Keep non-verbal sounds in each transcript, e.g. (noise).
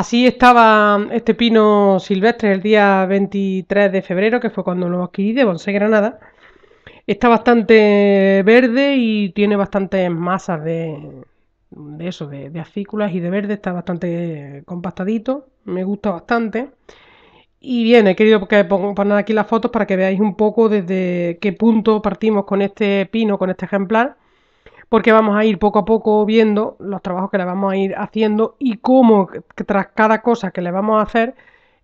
Así estaba este pino silvestre el día 23 de febrero, que fue cuando lo adquirí de Bonsai Granada. Está bastante verde y tiene bastantes masas de, de eso, de, de acículas y de verde. Está bastante compactadito, me gusta bastante. Y bien, he querido poner aquí las fotos para que veáis un poco desde qué punto partimos con este pino, con este ejemplar porque vamos a ir poco a poco viendo los trabajos que le vamos a ir haciendo y cómo tras cada cosa que le vamos a hacer,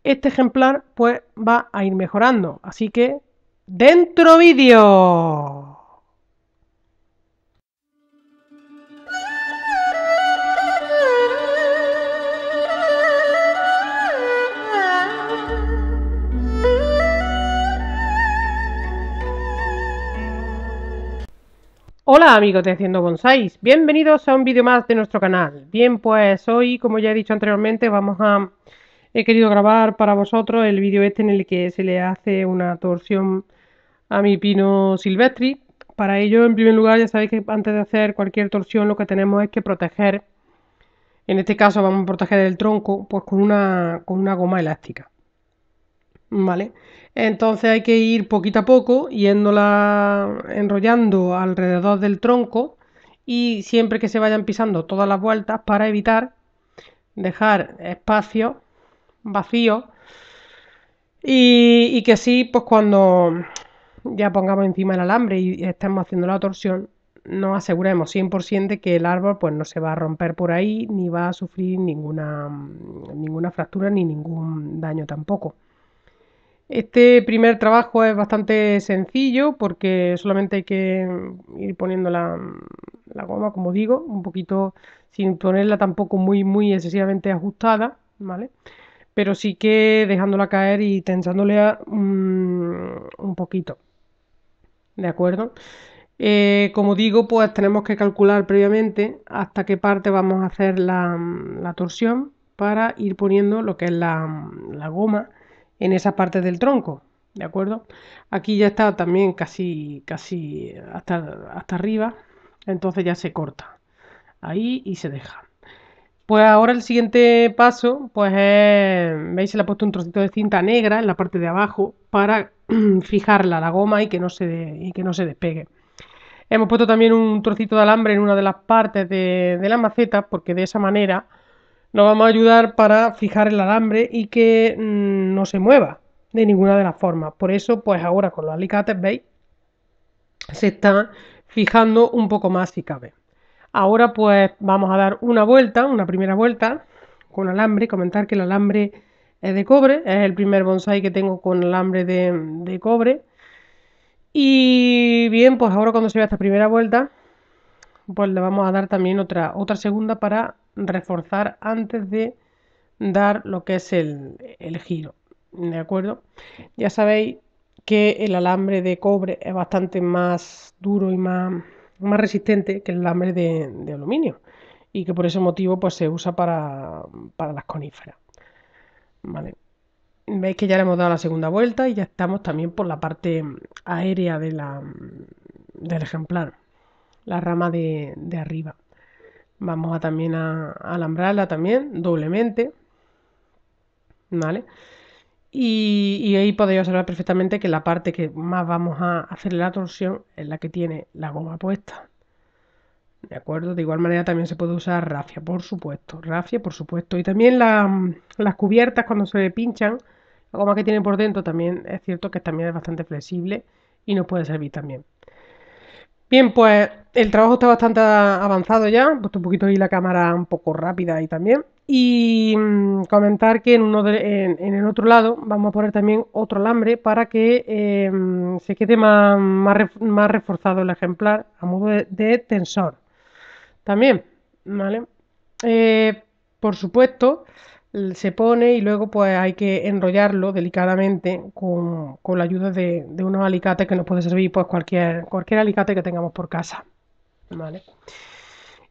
este ejemplar pues va a ir mejorando. Así que, ¡dentro vídeo! Hola amigos de Haciendo Bonsáis, bienvenidos a un vídeo más de nuestro canal. Bien, pues hoy, como ya he dicho anteriormente, vamos a... He querido grabar para vosotros el vídeo este en el que se le hace una torsión a mi pino silvestri. Para ello, en primer lugar, ya sabéis que antes de hacer cualquier torsión lo que tenemos es que proteger, en este caso vamos a proteger el tronco, pues con con una goma elástica. ¿vale? Entonces hay que ir poquito a poco yéndola enrollando alrededor del tronco y siempre que se vayan pisando todas las vueltas para evitar dejar espacio vacío y, que así pues cuando ya pongamos encima el alambre y estemos haciendo la torsión nos aseguremos 100% de que el árbol pues no se va a romper por ahí ni va a sufrir ninguna, ninguna fractura ni ningún daño tampoco. Este primer trabajo es bastante sencillo porque solamente hay que mm, ir poniendo mm, la, goma, como digo, un poquito sin ponerla tampoco muy, muy excesivamente ajustada, ¿vale? Pero sí que dejándola caer y tensándole mm, un poquito, ¿de acuerdo? Eh, como digo, pues tenemos que calcular previamente hasta qué parte vamos a hacer la, torsión para ir poniendo lo que es la goma en esa parte del tronco. ¿De acuerdo? Aquí ya está también casi, casi hasta, hasta arriba. Entonces ya se corta. Ahí y se deja. Pues ahora el siguiente paso, pues veis, se le ha puesto un trocito de cinta negra en la parte de abajo para (clears throat) fijarla la goma y que no se, que no se despegue. Hemos puesto también un trocito de alambre en una de las partes de la maceta porque de esa manera nos vamos a ayudar para fijar el alambre y que mm, no se mueva de ninguna de las formas. Por eso, pues ahora con los alicates, ¿veis? Se está fijando un poco más si cabe. Ahora pues vamos a dar una vuelta, una primera vuelta con alambre, comentar que el alambre es de cobre, es el primer bonsai que tengo con alambre de, de cobre. Y bien, pues ahora cuando se vea esta primera vuelta, pues le vamos a dar también otra, otra segunda para reforzar antes de dar lo que es el, giro. ¿De acuerdo? Ya sabéis que el alambre de cobre es bastante más duro y más, más resistente que el alambre de, aluminio y que por ese motivo pues, se usa para, las coníferas. Vale. Veis que ya le hemos dado la segunda vuelta y ya estamos también por la parte aérea de la, del ejemplar la rama de, arriba. Vamos a también a, alambrarla también doblemente. ¿Vale? Y, ahí podéis observar perfectamente que la parte que más vamos a hacer la torsión es la que tiene la goma puesta. ¿De acuerdo? De igual manera también se puede usar rafia, por supuesto. Rafia, por supuesto. Y también las cubiertas cuando se pinchan, la goma que tiene por dentro también es cierto que también es bastante flexible y nos puede servir también. Bien, pues el trabajo está bastante avanzado ya. puesto un poquito ahí la cámara un poco rápida y también. Y mm, comentar que en, uno en, el otro lado vamos a poner también otro alambre para que em, se quede más, más, reforzado el ejemplar a modo de, tensor. También, ¿vale? Eh, por supuesto, se pone y luego pues hay que enrollarlo delicadamente con, la ayuda de, unos alicates que nos puede servir pues cualquier, cualquier alicate que tengamos por casa. ¿Vale?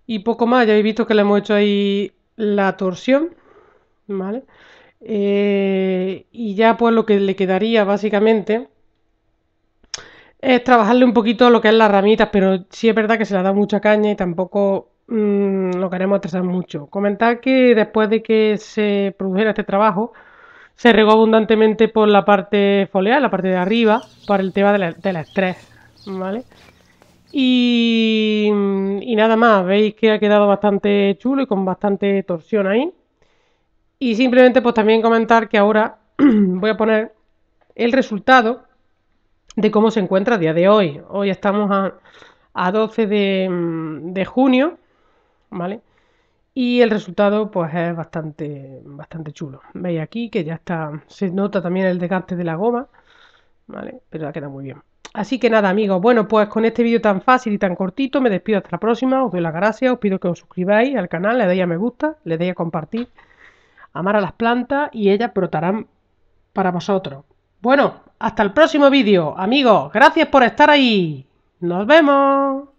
Y poco más, ya habéis visto que le hemos hecho ahí la torsión, ¿vale? Eh, y ya pues lo que le quedaría básicamente es trabajarle un poquito lo que es las ramitas, pero sí es verdad que se le da mucha caña y tampoco Mm, no queremos estresar mucho. Comentar que después de que se produjera este trabajo, se regó abundantemente por la parte foliar, la parte de arriba, para el tema de del estrés, ¿vale? Mm, y, nada más, veis que ha quedado bastante chulo y con bastante torsión ahí. Y simplemente pues también comentar que ahora (clears throat) voy a poner el resultado de cómo se encuentra a día de hoy. Hoy estamos a, 12 de, mm, de junio ¿vale? Y el resultado pues es bastante, bastante chulo. Veis aquí que ya está, se nota también el decante de la goma, ¿vale? Pero ya queda muy bien. Así que nada amigos, bueno pues con este vídeo tan fácil y tan cortito me despido hasta la próxima, os doy las gracias, os pido que os suscribáis al canal, le deis a me gusta, le deis a compartir, amar a las plantas y ellas brotarán para vosotros. Bueno, hasta el próximo vídeo amigos, gracias por estar ahí, nos vemos.